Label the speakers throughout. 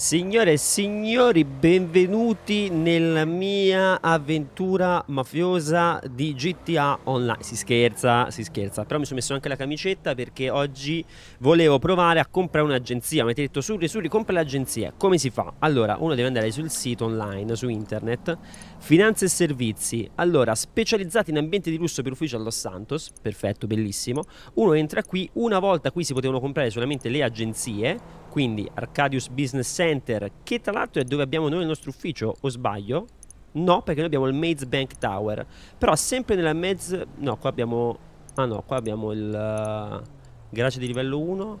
Speaker 1: Signore e signori, benvenuti nella mia avventura mafiosa di GTA Online. Si scherza, si scherza, però mi sono messo anche la camicetta perché oggi volevo provare a comprare un'agenzia. Mi avete detto, Surri, Surri, compra l'agenzia. Come si fa? Allora, uno deve andare sul sito online, su internet, finanze e servizi. Allora, specializzati in ambiente di lusso per ufficio a Los Santos, perfetto, bellissimo. Uno entra qui, una volta qui si potevano comprare solamente le agenzie, quindi Arcadius Business Center, che tra l'altro è dove abbiamo noi il nostro ufficio, o sbaglio? No, perché noi abbiamo il Maze Bank Tower. Però sempre nella Maze... No, qua abbiamo... Ah no, qua abbiamo il... Eh, garage di livello 1.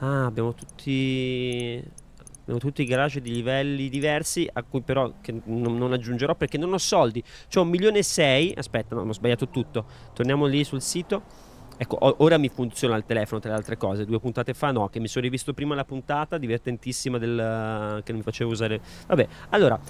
Speaker 1: Ah, abbiamo tutti... Abbiamo tutti i garage di livelli diversi, a cui però non, non, aggiungerò perché non ho soldi. C'ho un milione e sei... Aspetta, no, ho sbagliato tutto. Torniamo lì sul sito. Ecco, ora mi funziona il telefono, tra le altre cose. Due puntate fa no, che mi sono rivisto prima la puntata divertentissima del, che mi faceva usare. Vabbè, allora,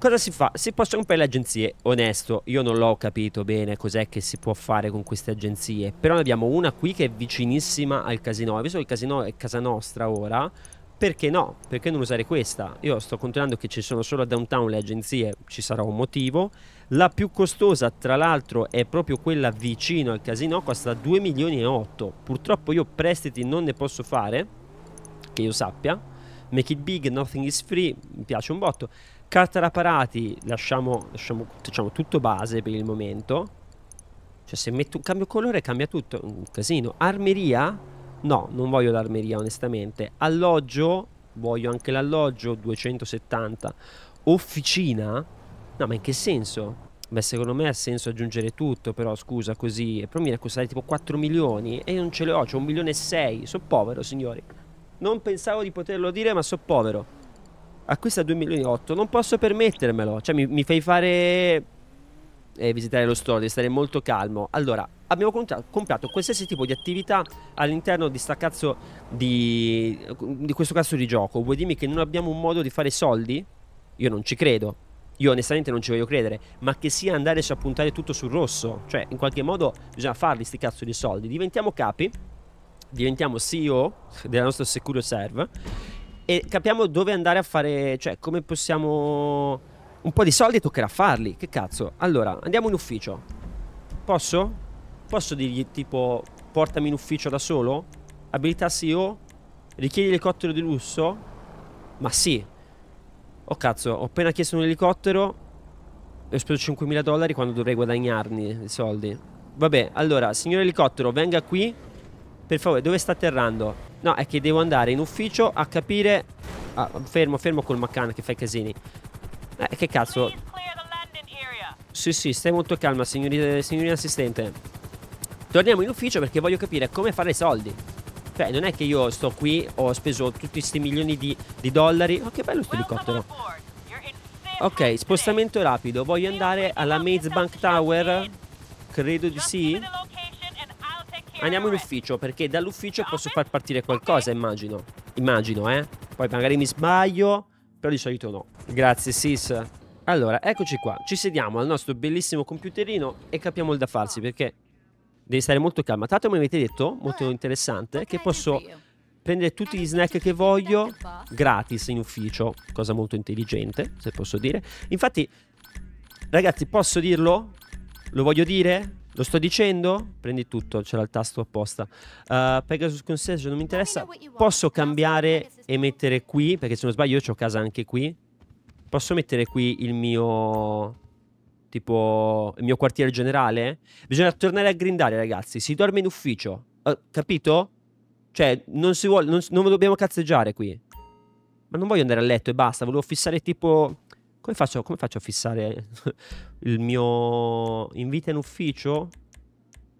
Speaker 1: cosa si fa? Si possono comprare le agenzie, onesto, io non l'ho capito bene cos'è che si può fare con queste agenzie, però ne abbiamo una qui che è vicinissima al casino, visto che il casino è casa nostra ora, perché no? Perché non usare questa? Io sto controllando che ci sono solo a downtown le agenzie, ci sarà un motivo, la più costosa tra l'altro è proprio quella vicino al casino, costa 2 milioni e 8. Purtroppo io prestiti non ne posso fare, che io sappia. Make it big, nothing is free, mi piace un botto. Carta raparati, lasciamo, lasciamo diciamo, tutto base per il momento. Cioè se metto, cambio colore cambia tutto, un casino. Armeria? No, non voglio l'armeria onestamente. Alloggio? Voglio anche l'alloggio, 270. Officina? No, ma in che senso? Beh, secondo me ha senso aggiungere tutto, però scusa, così. però mi viene a costare tipo 4 milioni e io non ce le ho, c'ho un milione e 6. Sono povero, signori. Non pensavo di poterlo dire, ma sono povero. Acquista 2 milioni e 8. Non posso permettermelo. Cioè, mi, mi fai fare. Eh, visitare lo store, devi stare molto calmo. Allora, abbiamo comprato qualsiasi tipo di attività all'interno di sta cazzo di, di questo cazzo di gioco. Vuoi dirmi che non abbiamo un modo di fare soldi? Io non ci credo io onestamente non ci voglio credere, ma che sia andare a puntare tutto sul rosso, cioè in qualche modo bisogna farli sti cazzo di soldi, diventiamo capi, diventiamo CEO della nostra SecureServe e capiamo dove andare a fare, cioè come possiamo... Un po' di soldi toccherà farli, che cazzo? Allora, andiamo in ufficio. Posso? Posso dirgli tipo portami in ufficio da solo? Abilità CEO? Richiedi l'elicottero di lusso? Ma sì, Oh cazzo, ho appena chiesto un elicottero e ho speso 5.000 dollari quando dovrei guadagnarmi i soldi. Vabbè, allora, signor elicottero, venga qui. Per favore, dove sta atterrando? No, è che devo andare in ufficio a capire... Ah, fermo, fermo col Maccan che fa i casini. Eh, che cazzo? Sì, sì, stai molto calma, signorina assistente. Torniamo in ufficio perché voglio capire come fare i soldi. Cioè, non è che io sto qui, ho speso tutti questi milioni di, di dollari. Oh, che bello questo elicottero. Ok, spostamento rapido. Voglio andare alla Maze Bank Tower? Credo di sì. Andiamo in ufficio, perché dall'ufficio posso far partire qualcosa, immagino. Immagino, eh. Poi magari mi sbaglio, però di solito no. Grazie, Sis. Allora, eccoci qua. Ci sediamo al nostro bellissimo computerino e capiamo il da farsi, perché devi stare molto calma. Tanto mi avete detto, molto eh, interessante, che posso prendere tutti gli snack che voglio gratis in ufficio, cosa molto intelligente, se posso dire. Infatti, ragazzi, posso dirlo? Lo voglio dire? Lo sto dicendo? Prendi tutto, c'era il tasto apposta. Uh, Pegasus Concession non mi interessa. Posso cambiare e mettere qui, perché se non sbaglio io ho casa anche qui. Posso mettere qui il mio tipo il mio quartier generale, bisogna tornare a grindare, ragazzi. Si dorme in ufficio, uh, capito? Cioè, non si vuole, non, non dobbiamo cazzeggiare qui. Ma non voglio andare a letto e basta, volevo fissare tipo... Come faccio, come faccio a fissare il mio invito in ufficio?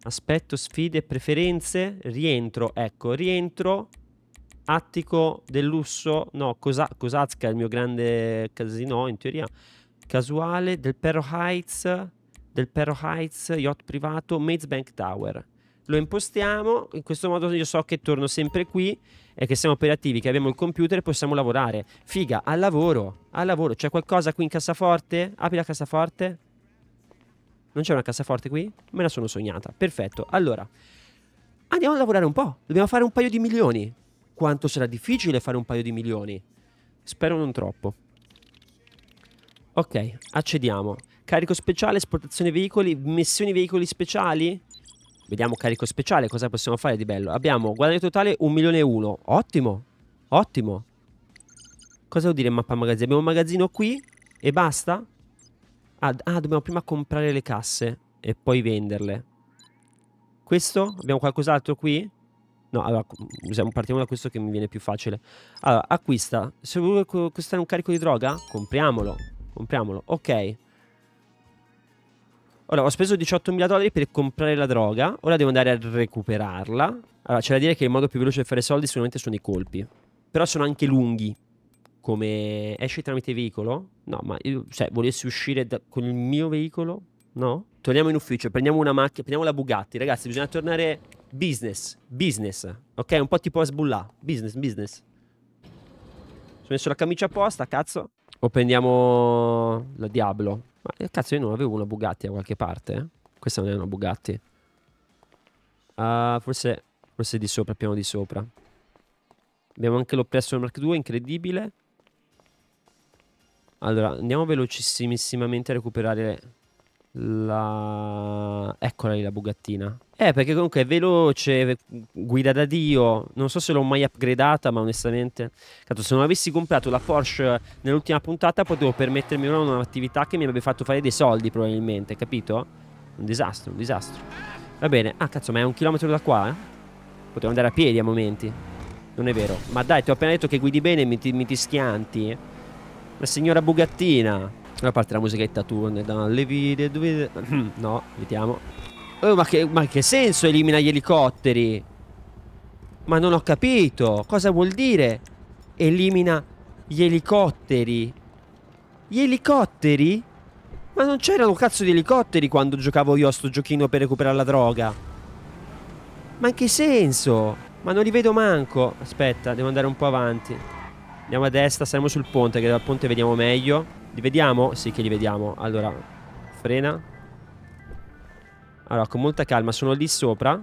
Speaker 1: Aspetto, sfide, preferenze, rientro, ecco, rientro, attico del lusso, no, cosa, Cosazca è il mio grande casino in teoria casuale del Perro Heights, del Perro Heights yacht privato Maze Bank Tower. Lo impostiamo, in questo modo io so che torno sempre qui e che siamo operativi, che abbiamo il computer e possiamo lavorare. Figa, al lavoro, al lavoro. C'è qualcosa qui in cassaforte? Apri la cassaforte? Non c'è una cassaforte qui? Me la sono sognata. Perfetto. Allora, andiamo a lavorare un po'. Dobbiamo fare un paio di milioni. Quanto sarà difficile fare un paio di milioni? Spero non troppo. Ok, accediamo. Carico speciale, esportazione veicoli, missioni veicoli speciali? Vediamo carico speciale, cosa possiamo fare di bello. Abbiamo guadagno totale 1 milione e 1. Ottimo, ottimo. Cosa vuol dire mappa magazzino? Abbiamo un magazzino qui e basta? Ah, ah, dobbiamo prima comprare le casse e poi venderle. Questo? Abbiamo qualcos'altro qui? No, allora, partiamo da questo che mi viene più facile. Allora, acquista. Se vuoi acquistare un carico di droga, compriamolo compriamolo. Ok. Allora, ho speso 18.000 dollari per comprare la droga, ora devo andare a recuperarla. Allora, c'è da dire che il modo più veloce per fare soldi sicuramente sono i colpi. Però sono anche lunghi. Come esci tramite veicolo? No, ma io, cioè, volessi uscire da... con il mio veicolo? No? Torniamo in ufficio, prendiamo una macchina, prendiamo la Bugatti. Ragazzi, bisogna tornare business, business. Ok, un po' tipo sbullà. Business, business. Sono messo la camicia apposta, cazzo. O prendiamo la Diablo. Ma cazzo, io non avevo una Bugatti da qualche parte. Eh? Questa non è una Bugatti. Uh, forse, forse di sopra, piano di sopra. Abbiamo anche l'oppresso Mark 2, incredibile. Allora, andiamo velocissimissimamente a recuperare la... Eccola lì la bugattina. Eh, perché comunque è veloce, guida da Dio. Non so se l'ho mai upgradata, ma onestamente. Cato, se non avessi comprato la Porsche nell'ultima puntata, potevo permettermi un'attività che mi avrebbe fatto fare dei soldi, probabilmente, capito? Un disastro, un disastro. Va bene. Ah, cazzo, ma è un chilometro da qua? Eh? Potevo andare a piedi a momenti. Non è vero. Ma dai, ti ho appena detto che guidi bene e mi ti, mi ti schianti. La signora bugattina. Ora parte la musichetta turn dalle vide dove... no, evitiamo. Oh, ma, che, ma che senso elimina gli elicotteri? Ma non ho capito. Cosa vuol dire? Elimina gli elicotteri. Gli elicotteri? Ma non c'erano cazzo di elicotteri quando giocavo io a sto giochino per recuperare la droga. Ma in che senso? Ma non li vedo manco. Aspetta, devo andare un po' avanti. Andiamo a destra, saremo sul ponte, che dal ponte vediamo meglio. Li vediamo? Sì che li vediamo. Allora, frena. Allora, con molta calma, sono lì sopra.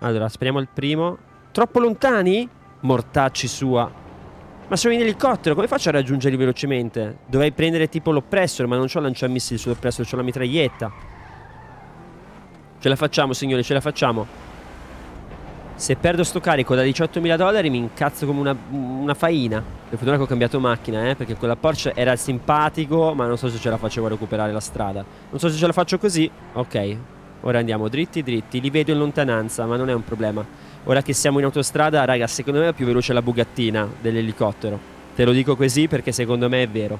Speaker 1: Allora, speriamo il primo. Troppo lontani? Mortacci sua. Ma sono in elicottero, come faccio a raggiungerli velocemente? Dovrei prendere tipo l'oppressor, ma non ho lanciamissili sull'oppressor, ho la mitraglietta. Ce la facciamo, signore, ce la facciamo. Se perdo sto carico da 18.000 dollari mi incazzo come una, una faina. Per fortuna che ho cambiato macchina, eh, perché quella Porsche era simpatico, ma non so se ce la facevo a recuperare la strada. Non so se ce la faccio così. Ok, ora andiamo dritti dritti. Li vedo in lontananza, ma non è un problema. Ora che siamo in autostrada, raga, secondo me è più veloce la bugattina dell'elicottero. Te lo dico così perché secondo me è vero.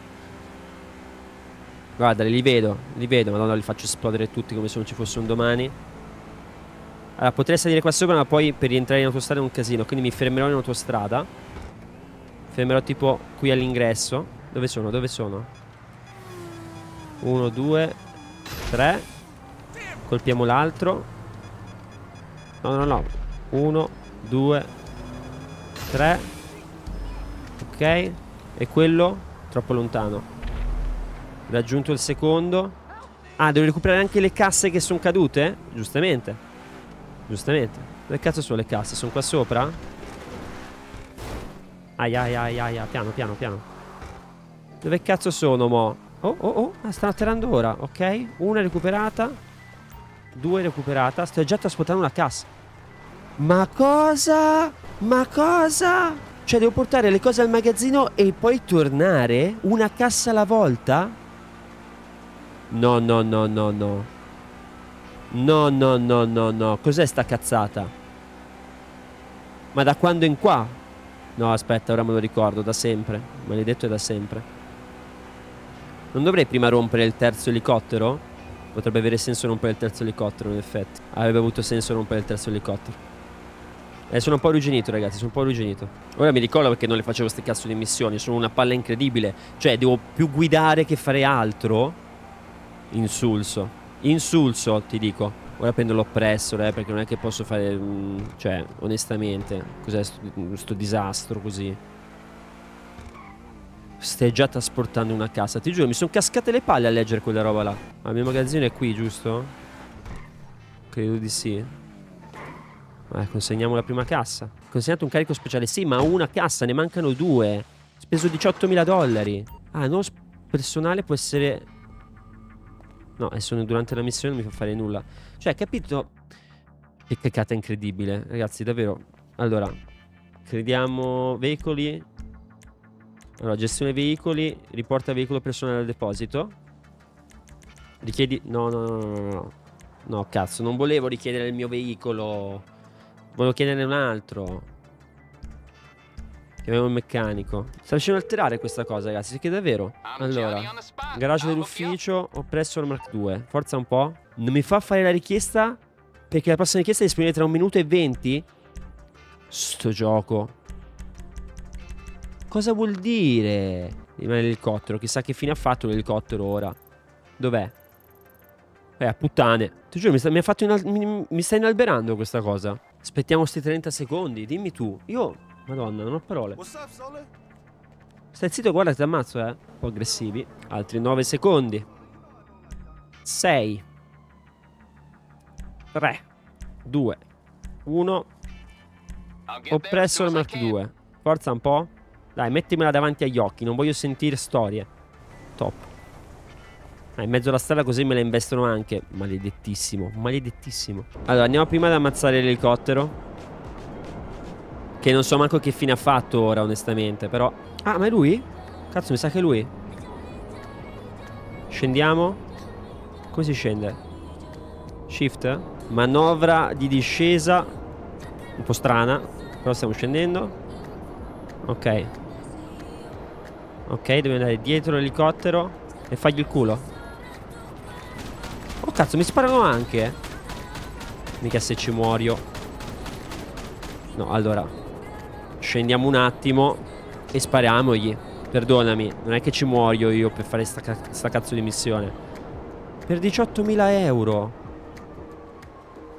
Speaker 1: Guarda, li vedo, li vedo, madonna, li faccio esplodere tutti come se non ci fosse un domani. Allora, potrei salire qua sopra, ma poi per rientrare in autostrada è un casino. Quindi mi fermerò in autostrada. Fermerò tipo qui all'ingresso. Dove sono? Dove sono? Uno, due, tre. Colpiamo l'altro. No, no, no. Uno, due, tre. Ok. E quello? Troppo lontano. Raggiunto il secondo. Ah, devo recuperare anche le casse che sono cadute? Giustamente. Giustamente. Dove cazzo sono le casse? Sono qua sopra? Aia, aia, aia, aia. Piano, piano, piano. Dove cazzo sono, mo? Oh, oh, oh. Ah, stanno atterrando ora. Ok. Una recuperata. Due recuperata. Sto già trasportando una cassa. Ma cosa? Ma cosa? Cioè, devo portare le cose al magazzino e poi tornare? Una cassa alla volta? No, no, no, no, no. No, no, no, no, no. Cos'è sta cazzata? Ma da quando in qua? No, aspetta, ora me lo ricordo, da sempre. Maledetto è da sempre. Non dovrei prima rompere il terzo elicottero? Potrebbe avere senso rompere il terzo elicottero, in effetti. Avrebbe avuto senso rompere il terzo elicottero. Eh, sono un po' arrugginito, ragazzi, sono un po' arrugginito. Ora mi ricordo perché non le facevo queste cazzo di missioni, sono una palla incredibile. Cioè, devo più guidare che fare altro. Insulso insulso, ti dico. Ora prendo l'oppresso eh, perché non è che posso fare... Mm, cioè, onestamente, cos'è questo mm, disastro così? Stai già trasportando una cassa ti giuro, mi sono cascate le palle a leggere quella roba là. Ma il mio magazzino è qui, giusto? Credo di sì. Eh, consegniamo la prima cassa. Consegnato un carico speciale, sì, ma una cassa, ne mancano due. Speso 18.000 dollari. Ah, il non personale può essere No, e sono durante la missione non mi fa fare nulla. Cioè, capito? Che cacata incredibile, ragazzi, davvero. Allora, crediamo veicoli. Allora, gestione veicoli, riporta veicolo personale al deposito. Richiedi... No, no, no, no, no. No, cazzo, non volevo richiedere il mio veicolo. Volevo chiederne un altro. Chiamiamo il meccanico. Sta riuscendo a alterare questa cosa, ragazzi, che davvero. Allora... Garage ah, dell'ufficio oppresso presso il Mark 2. Forza un po'. Non mi fa fare la richiesta perché la prossima richiesta è disponibile tra un minuto e venti. Sto gioco. Cosa vuol dire? Rimane l'elicottero. Chissà che fine ha fatto l'elicottero ora. Dov'è? Eh, a puttane. Ti giuro, mi sta, mi mi, mi sta inalberando questa cosa. Aspettiamo questi 30 secondi. Dimmi tu. Io... Madonna, non ho parole. What's up, Sole? Stai zitto e guarda ti ammazzo eh. Un po' aggressivi. Altri 9 secondi. 6. 3. 2. 1. Ho preso il Mark 2. Forza un po'. Dai, mettimela davanti agli occhi. Non voglio sentire storie. Top. Ah, in mezzo alla strada così me la investono anche. Maledettissimo, maledettissimo. Allora, andiamo prima ad ammazzare l'elicottero. Che non so manco che fine ha fatto ora, onestamente, però... Ah, ma è lui? Cazzo, mi sa che è lui. Scendiamo. Come si scende? Shift. Manovra di discesa. Un po' strana. Però stiamo scendendo. Ok. Ok, dobbiamo andare dietro l'elicottero. E fagli il culo. Oh, cazzo, mi sparano anche. Mica se ci muoio. No, allora. Scendiamo un attimo. E spariamogli. Perdonami, non è che ci muoio io per fare sta, sta cazzo di missione. Per 18.000 euro.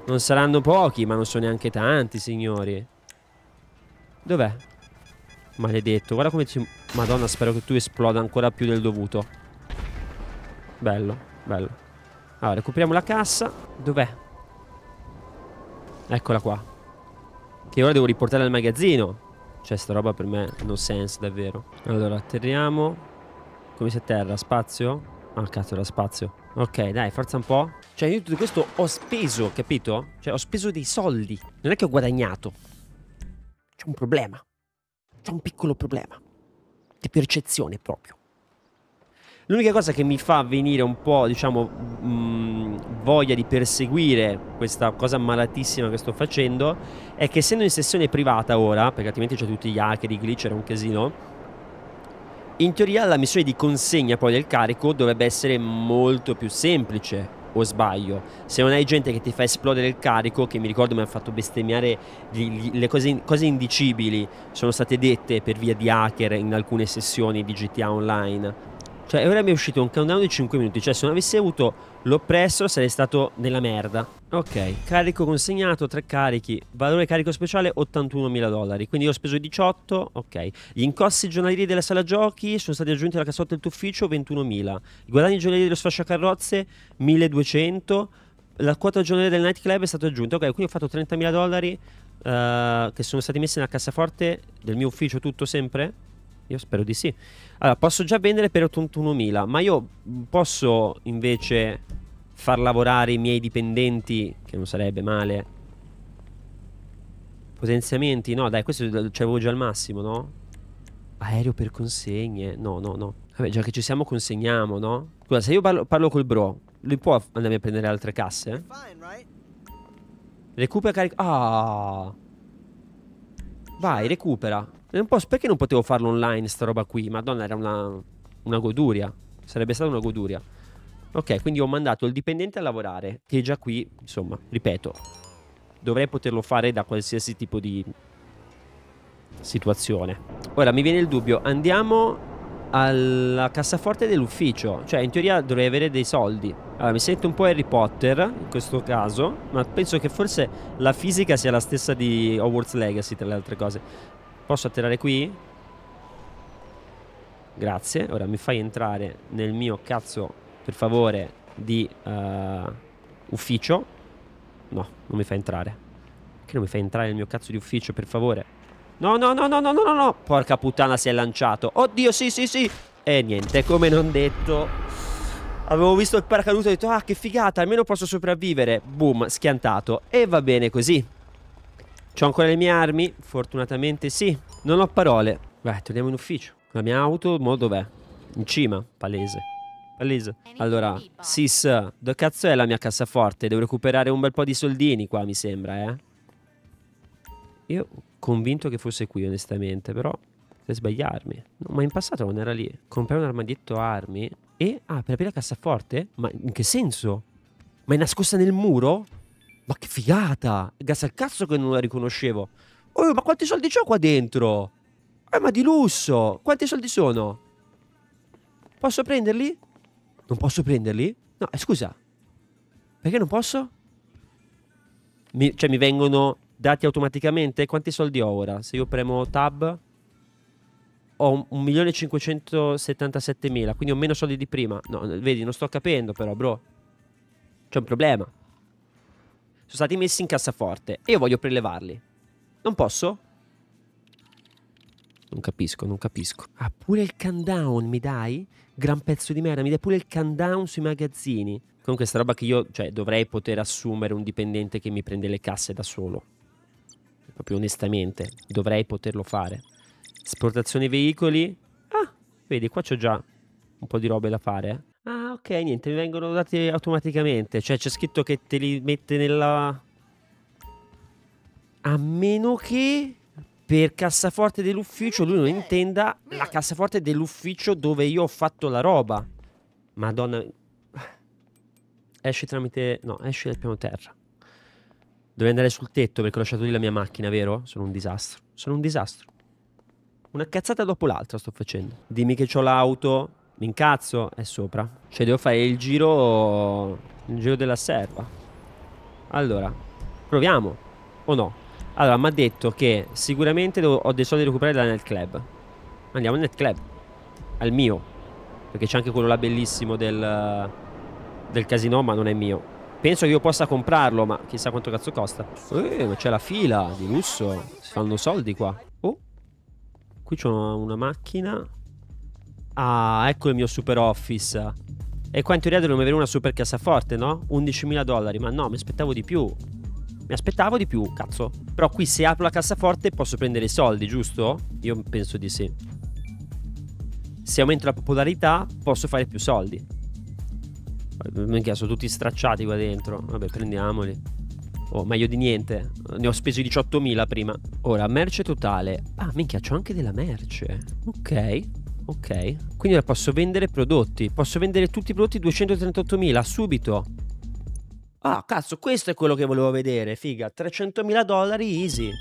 Speaker 1: Non saranno pochi, ma non sono neanche tanti, signori. Dov'è? Maledetto, guarda come ci... Madonna, spero che tu esploda ancora più del dovuto. Bello, bello. Allora, recuperiamo la cassa. Dov'è? Eccola qua. Che ora devo riportare al magazzino. Cioè sta roba per me no sense davvero Allora atterriamo Come si atterra? Spazio? Ah cazzo era spazio Ok dai forza un po' Cioè io tutto questo ho speso capito? Cioè ho speso dei soldi Non è che ho guadagnato C'è un problema C'è un piccolo problema Di percezione proprio L'unica cosa che mi fa venire un po' diciamo mh, mm, voglia di perseguire questa cosa malatissima che sto facendo è che essendo in sessione privata ora, perché altrimenti c'è tutti gli hacker, i glitch, era un casino, in teoria la missione di consegna poi del carico dovrebbe essere molto più semplice, o sbaglio? Se non hai gente che ti fa esplodere il carico, che mi ricordo mi ha fatto bestemmiare gli, gli, le cose, cose, indicibili, sono state dette per via di hacker in alcune sessioni di GTA Online. Cioè, ora mi è uscito un countdown di 5 minuti. Cioè, se non avessi avuto l'oppresso, sarei stato nella merda. Ok, carico consegnato, 3 carichi. Valore carico speciale 81.000 dollari. Quindi ho speso 18. Ok. Gli incossi giornalieri della sala giochi sono stati aggiunti alla cassotta del tuo ufficio 21.000. I guadagni giornalieri dello sfasciacarrozze 1.200. La quota giornaliera del nightclub è stata aggiunta. Ok, quindi ho fatto 30.000 dollari. Uh, che sono stati messi nella cassaforte del mio ufficio tutto sempre io spero di sì. Allora, posso già vendere per 81.000, ma io posso invece far lavorare i miei dipendenti, che non sarebbe male. Potenziamenti, no, dai, questo c'avevo già al massimo, no? Aereo per consegne, no, no, no. Vabbè, già che ci siamo, consegniamo, no? Scusa, se io parlo, parlo col bro, lui può andarmi a prendere altre casse? Recupera carico... Ah! Vai, recupera. Non posso, perché non potevo farlo online, sta roba qui? Madonna, era una, una goduria. Sarebbe stata una goduria. Ok, quindi ho mandato il dipendente a lavorare, che già qui, insomma, ripeto, dovrei poterlo fare da qualsiasi tipo di situazione. Ora mi viene il dubbio, andiamo alla cassaforte dell'ufficio, cioè in teoria dovrei avere dei soldi. Allora mi sento un po' Harry Potter in questo caso, ma penso che forse la fisica sia la stessa di Hogwarts Legacy tra le altre cose. Posso atterrare qui? Grazie. Ora mi fai entrare nel mio cazzo, per favore, di uh, ufficio. No, non mi fai entrare. Perché non mi fai entrare nel mio cazzo di ufficio, per favore? No, no, no, no, no, no, no, no. Porca puttana, si è lanciato. Oddio, sì, sì, sì. E eh, niente, come non detto. Avevo visto il paracadute e ho detto, ah, che figata, almeno posso sopravvivere. Boom, schiantato. E va bene così. C'ho ancora le mie armi? Fortunatamente sì. Non ho parole. Vai, torniamo in ufficio. La mia auto, mo dov'è? In cima, palese. Palese. Allora, sis, dove cazzo è la mia cassaforte? Devo recuperare un bel po' di soldini qua, mi sembra, eh. Io convinto che fosse qui, onestamente, però per sbagliarmi. No, ma in passato non era lì. Comprai un armadietto armi e... Ah, per aprire la cassaforte? Ma in che senso? Ma è nascosta nel muro? Ma che figata! Grazie al cazzo che non la riconoscevo. Oh, ma quanti soldi c'ho qua dentro? Eh, ma di lusso! Quanti soldi sono? Posso prenderli? Non posso prenderli? No, eh, scusa. Perché non posso? Mi, cioè, mi vengono dati automaticamente? Quanti soldi ho ora? Se io premo tab ho 1.577.000, quindi ho meno soldi di prima. No, vedi, non sto capendo però, bro. C'è un problema stati messi in cassaforte e io voglio prelevarli. Non posso? Non capisco, non capisco. Ah, pure il countdown mi dai? Gran pezzo di merda, mi dai pure il countdown sui magazzini. Comunque sta roba che io, cioè, dovrei poter assumere un dipendente che mi prende le casse da solo. Proprio onestamente, dovrei poterlo fare. Esportazione veicoli. Ah, vedi, qua c'ho già un po' di robe da fare, eh. Ah, ok, niente, mi vengono dati automaticamente. Cioè, c'è scritto che te li mette nella. A meno che per cassaforte dell'ufficio lui non intenda la cassaforte dell'ufficio dove io ho fatto la roba. Madonna. Esci tramite. No, esci dal piano terra. Dovrei andare sul tetto perché ho lasciato lì la mia macchina, vero? Sono un disastro. Sono un disastro. Una cazzata dopo l'altra sto facendo. Dimmi che ho l'auto. L'incazzo è sopra. Cioè devo fare il giro... Il giro della serva. Allora, proviamo. O no? Allora, mi ha detto che sicuramente devo, ho dei soldi da recuperare dalla Net Club. Andiamo al Net Club. Al mio. Perché c'è anche quello là bellissimo del... Del casino, ma non è mio. Penso che io possa comprarlo, ma chissà quanto cazzo costa. Eh, ma c'è la fila di lusso. Si fanno soldi qua. Oh, qui c'è una macchina Ah, ecco il mio super office. E qua in teoria dovremmo avere una super cassaforte, no? 11.000 dollari, ma no, mi aspettavo di più. Mi aspettavo di più, cazzo. Però qui se apro la cassaforte posso prendere i soldi, giusto? Io penso di sì. Se aumento la popolarità posso fare più soldi. Minchia, sono tutti stracciati qua dentro. Vabbè, prendiamoli. Oh, meglio di niente. Ne ho spesi 18.000 prima. Ora, merce totale. Ah, minchia, c'ho anche della merce. Ok. Ok, quindi ora posso vendere prodotti. Posso vendere tutti i prodotti 238.000 subito. Ah, cazzo, questo è quello che volevo vedere, figa. 300.000 dollari easy.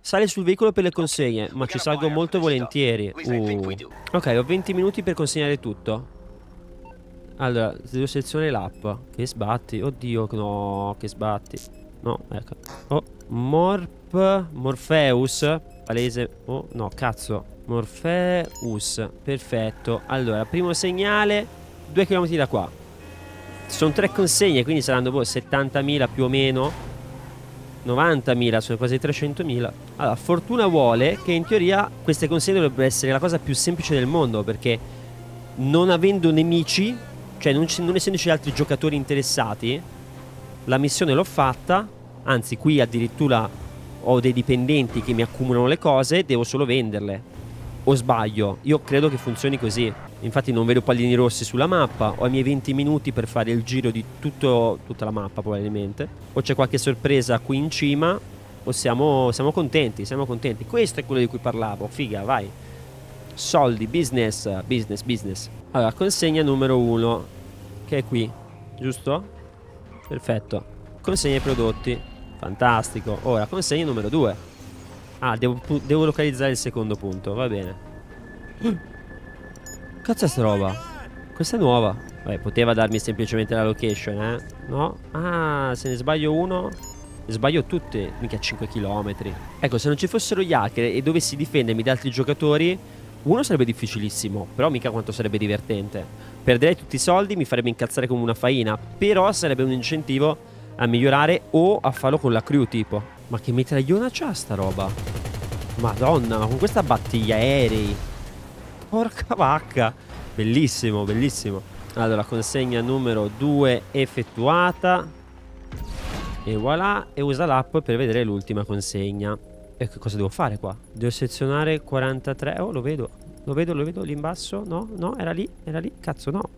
Speaker 1: Sale sul veicolo per le consegne, ma ci salgo molto volentieri. Uh. Ok, ho 20 minuti per consegnare tutto. Allora, devo selezionare l'app. Che sbatti. Oddio, no, che sbatti. No, ecco. Oh, Morp, Morpheus. Palese. Oh, no, cazzo. Morpheus, perfetto. Allora, primo segnale, 2 km da qua. Sono tre consegne, quindi saranno boh, 70.000 più o meno. 90.000, sono quasi 300.000. Allora, fortuna vuole che in teoria queste consegne dovrebbero essere la cosa più semplice del mondo, perché non avendo nemici, cioè non, non essendoci altri giocatori interessati, la missione l'ho fatta, anzi qui addirittura ho dei dipendenti che mi accumulano le cose, devo solo venderle. O sbaglio? Io credo che funzioni così. Infatti non vedo pallini rossi sulla mappa, ho i miei 20 minuti per fare il giro di tutto, tutta la mappa probabilmente. O c'è qualche sorpresa qui in cima, o siamo, siamo contenti, siamo contenti. Questo è quello di cui parlavo, figa, vai. Soldi, business, business, business. Allora, consegna numero 1, che è qui, giusto? Perfetto. Consegna i prodotti, fantastico. Ora, consegna numero 2 Ah, devo, devo localizzare il secondo punto, va bene. Cazzo è sta roba? Questa è nuova. Vabbè, poteva darmi semplicemente la location, eh? No? Ah, se ne sbaglio uno... Sbaglio tutte, mica 5 km. Ecco, se non ci fossero gli hacker e dovessi difendermi da altri giocatori, uno sarebbe difficilissimo, però mica quanto sarebbe divertente. Perderei tutti i soldi, mi farebbe incazzare come una faina, però sarebbe un incentivo a migliorare o a farlo con la crew tipo. Ma che mitragliona c'ha sta roba? Madonna, ma con questa battiglia aerei. Porca vacca. Bellissimo, bellissimo. Allora, consegna numero 2 effettuata. E voilà. E usa l'app per vedere l'ultima consegna. E che cosa devo fare qua? Devo selezionare 43. Oh, lo vedo. Lo vedo, lo vedo lì in basso. No, no, era lì, era lì. Cazzo, no.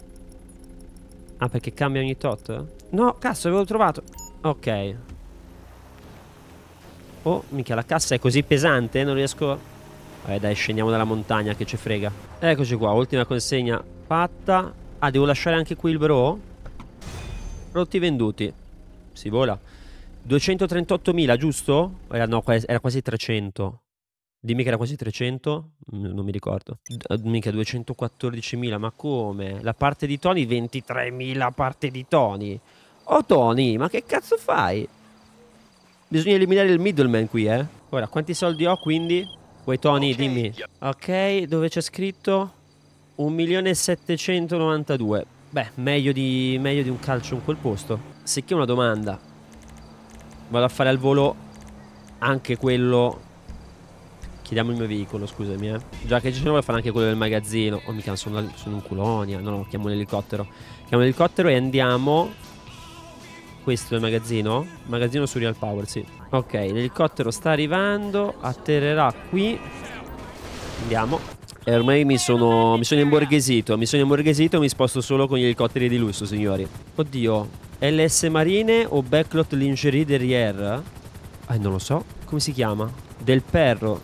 Speaker 1: Ah, perché cambia ogni tot? No, cazzo, avevo trovato. Ok, Oh, mica la cassa è così pesante, eh, non riesco... Vabbè eh, dai, scendiamo dalla montagna, che ci frega. Eccoci qua, ultima consegna fatta. Ah, devo lasciare anche qui il bro? Prodotti venduti. Si vola. 238.000, giusto? Eh, no, era quasi 300. Dimmi che era quasi 300, mm, non mi ricordo. D eh, mica 214.000, ma come? La parte di Tony 23.000 parte di Tony. Oh Tony, ma che cazzo fai? Bisogna eliminare il middleman qui, eh. Ora, quanti soldi ho quindi? Vuoi Tony, okay. dimmi. Ok, dove c'è scritto? 1.792. Beh, meglio di, meglio di un calcio in quel posto. Se che una domanda. Vado a fare al volo anche quello... Chiediamo il mio veicolo, scusami, eh. Già che ci sono, voglio fare anche quello del magazzino. Oh, mica, sono, sono in colonia. No, no, chiamo l'elicottero. Chiamo l'elicottero e andiamo questo è il magazzino? Magazzino su Real Power, sì. Ok, l'elicottero sta arrivando, atterrerà qui. Andiamo. E eh, ormai mi sono, mi sono imborghesito, mi sono imborghesito e mi sposto solo con gli elicotteri di lusso, signori. Oddio, LS Marine o Backlot Lingerie Derrière? Eh, non lo so. Come si chiama? Del Perro.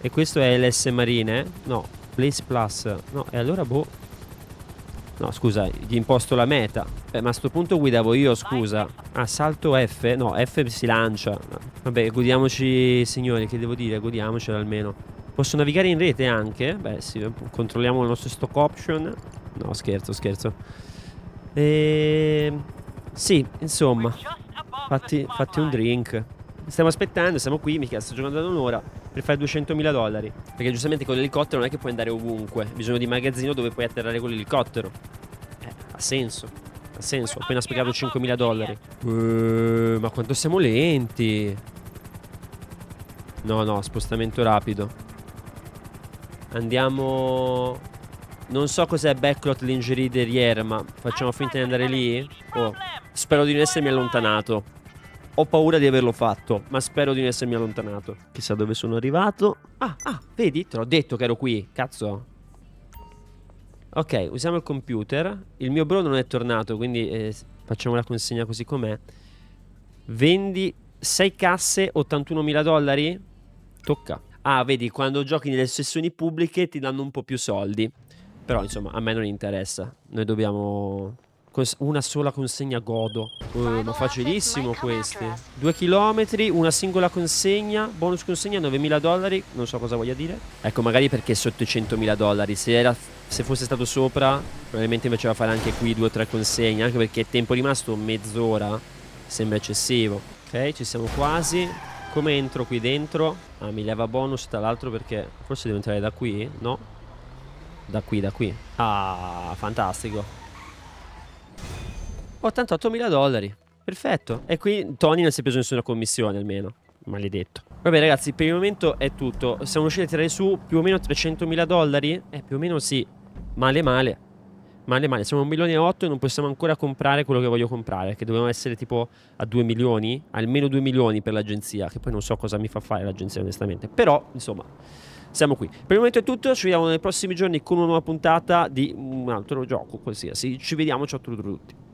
Speaker 1: E questo è LS Marine? No, Place Plus. No, e allora boh. No, scusa, gli imposto la meta. Beh, ma a sto punto guidavo io, scusa. Ah, salto F. No, F si lancia. Vabbè, godiamoci, signori, che devo dire? Godiamocelo almeno. Posso navigare in rete anche? Beh, sì, controlliamo il nostro stock option. No, scherzo, scherzo. E... Ehm, sì, insomma. Fatti, fatti un drink stiamo aspettando, siamo qui, mica sto giocando da un'ora per fare 200.000 dollari. Perché giustamente con l'elicottero non è che puoi andare ovunque, hai bisogno di magazzino dove puoi atterrare con l'elicottero. Eh, ha senso, ha senso, ho appena spiegato 5.000 dollari. Uh, ma quanto siamo lenti. No, no, spostamento rapido. Andiamo... Non so cos'è Backlot Lingerie Derrière, ma facciamo finta di andare lì? Oh, spero di non essermi allontanato ho paura di averlo fatto, ma spero di non essermi allontanato. Chissà dove sono arrivato. Ah, ah, vedi? Te l'ho detto che ero qui. Cazzo. Ok, usiamo il computer. Il mio bro non è tornato, quindi eh, facciamo la consegna così com'è. Vendi 6 casse, 81.000 dollari? Tocca. Ah, vedi, quando giochi nelle sessioni pubbliche ti danno un po' più soldi. Però, insomma, a me non interessa. Noi dobbiamo una sola consegna godo. Uh, ma facilissimo questi. Due chilometri, una singola consegna, bonus consegna 9.000 dollari, non so cosa voglia dire. Ecco, magari perché è sotto i 100.000 dollari. Se, era, se, fosse stato sopra, probabilmente invece va a fare anche qui due o tre consegne, anche perché il tempo rimasto mezz'ora sembra eccessivo. Ok, ci siamo quasi. Come entro qui dentro? Ah, mi leva bonus tra l'altro perché forse devo entrare da qui? No? Da qui, da qui. Ah, fantastico. 88.000 dollari. Perfetto. E qui Tony non si è preso nessuna commissione almeno. Maledetto. Vabbè ragazzi, per il momento è tutto. Siamo riusciti a tirare su più o meno 300.000 dollari? Eh, più o meno sì. Male male. Male male, siamo a 1 milione e 8 e non possiamo ancora comprare quello che voglio comprare, che dobbiamo essere tipo a 2 milioni, almeno 2 milioni per l'agenzia, che poi non so cosa mi fa fare l'agenzia onestamente, però insomma siamo qui. Per il momento è tutto, ci vediamo nei prossimi giorni con una nuova puntata di un altro gioco qualsiasi, ci vediamo, ciao a tutti.